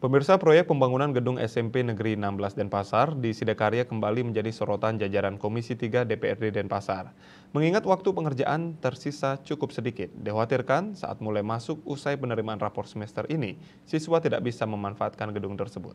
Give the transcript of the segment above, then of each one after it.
Pemirsa proyek pembangunan gedung SMP Negeri 16 Denpasar di Sidakarya kembali menjadi sorotan jajaran Komisi 3 DPRD Denpasar. Mengingat waktu pengerjaan tersisa cukup sedikit, dikhawatirkan saat mulai masuk usai penerimaan rapor semester ini, siswa tidak bisa memanfaatkan gedung tersebut.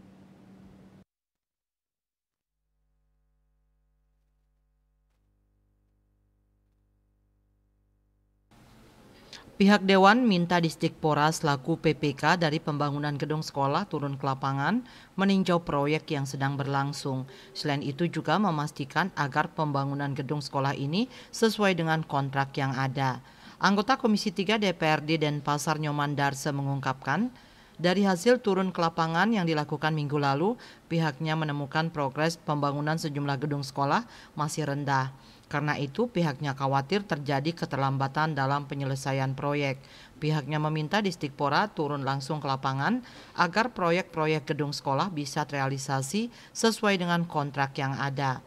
Pihak Dewan minta Distikpora selaku PPK dari pembangunan gedung sekolah turun ke lapangan meninjau proyek yang sedang berlangsung. Selain itu juga memastikan agar pembangunan gedung sekolah ini sesuai dengan kontrak yang ada. Anggota Komisi 3 DPRD dan Pasar Nyoman Darse mengungkapkan, dari hasil turun ke lapangan yang dilakukan minggu lalu, pihaknya menemukan progres pembangunan sejumlah gedung sekolah masih rendah. Karena itu pihaknya khawatir terjadi keterlambatan dalam penyelesaian proyek. Pihaknya meminta Distikpora turun langsung ke lapangan agar proyek-proyek gedung sekolah bisa terrealisasi sesuai dengan kontrak yang ada.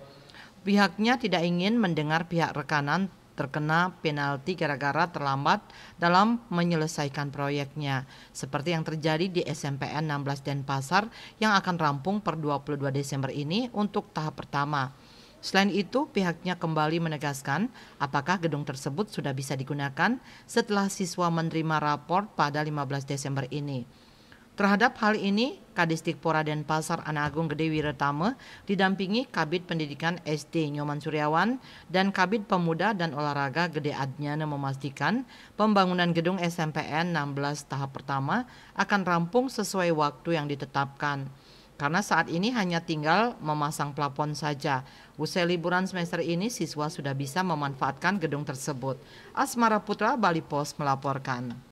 Pihaknya tidak ingin mendengar pihak rekanan terkena penalti gara-gara terlambat dalam menyelesaikan proyeknya. Seperti yang terjadi di SMPN 16 Denpasar yang akan rampung per 22 Desember ini untuk tahap pertama. Selain itu, pihaknya kembali menegaskan apakah gedung tersebut sudah bisa digunakan setelah siswa menerima rapor pada 15 Desember ini. Terhadap hal ini, Kadistikpora Pora Denpasar Anak Agung Gede Wiretame didampingi Kabit Pendidikan SD Nyoman Suryawan dan Kabit Pemuda dan Olahraga Gede Adnyana memastikan pembangunan gedung SMPN 16 tahap pertama akan rampung sesuai waktu yang ditetapkan karena saat ini hanya tinggal memasang plafon saja. Usai liburan semester ini, siswa sudah bisa memanfaatkan gedung tersebut. Asmara Putra, Bali Post melaporkan.